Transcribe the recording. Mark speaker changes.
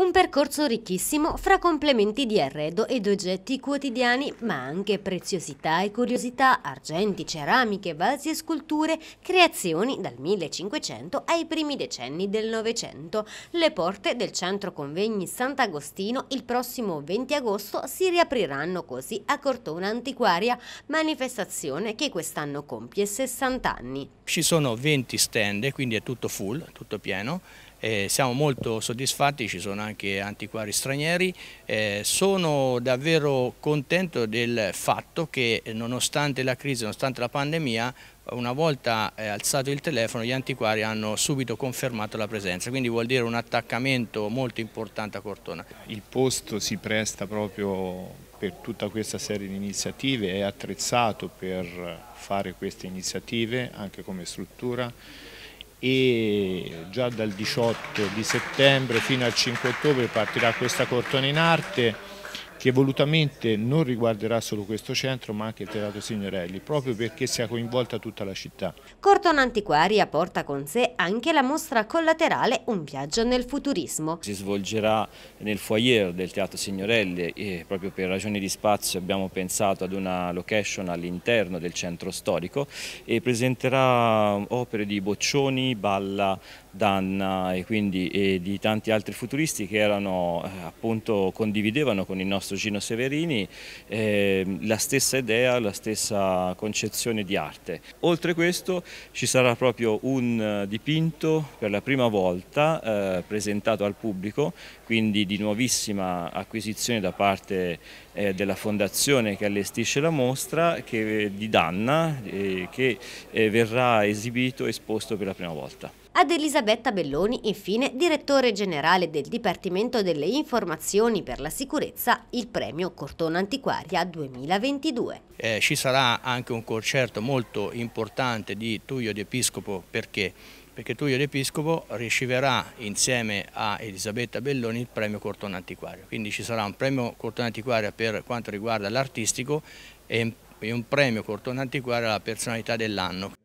Speaker 1: Un percorso ricchissimo fra complementi di arredo ed oggetti quotidiani, ma anche preziosità e curiosità, argenti, ceramiche, vasi e sculture, creazioni dal 1500 ai primi decenni del Novecento. Le porte del centro convegni Sant'Agostino il prossimo 20 agosto si riapriranno così a Cortona Antiquaria, manifestazione che quest'anno compie 60 anni.
Speaker 2: Ci sono 20 stand, quindi è tutto full, tutto pieno, eh, siamo molto soddisfatti, ci sono anche antiquari stranieri. Eh, sono davvero contento del fatto che eh, nonostante la crisi, nonostante la pandemia, una volta eh, alzato il telefono gli antiquari hanno subito confermato la presenza, quindi vuol dire un attaccamento molto importante a Cortona.
Speaker 3: Il posto si presta proprio per tutta questa serie di iniziative, è attrezzato per fare queste iniziative anche come struttura e già dal 18 di settembre fino al 5 ottobre partirà questa cortona in arte che volutamente non riguarderà solo questo centro ma anche il Teatro Signorelli, proprio perché sia coinvolta tutta la città.
Speaker 1: Corton Antiquaria porta con sé anche la mostra collaterale Un viaggio nel futurismo. Si
Speaker 4: svolgerà nel foyer del Teatro Signorelli e proprio per ragioni di spazio abbiamo pensato ad una location all'interno del centro storico e presenterà opere di Boccioni, Balla, Danna e quindi e di tanti altri futuristi che erano, eh, appunto, condividevano con il nostro Gino Severini eh, la stessa idea, la stessa concezione di arte. Oltre questo ci sarà proprio un dipinto per la prima volta eh, presentato al pubblico, quindi di nuovissima acquisizione da parte eh, della fondazione che allestisce la mostra che, di Danna eh, che eh, verrà esibito e esposto per la prima volta.
Speaker 1: Ad Elisabetta Belloni, infine, direttore generale del Dipartimento delle Informazioni per la Sicurezza, il premio Cortona Antiquaria 2022.
Speaker 2: Eh, ci sarà anche un concerto molto importante di Tullio di Episcopo perché perché Tullio d'Episcopo riceverà insieme a Elisabetta Belloni il premio Cortona Antiquario. Quindi ci sarà un premio Cortona Antiquaria per quanto riguarda l'artistico e un premio Cortona Antiquaria alla personalità dell'anno.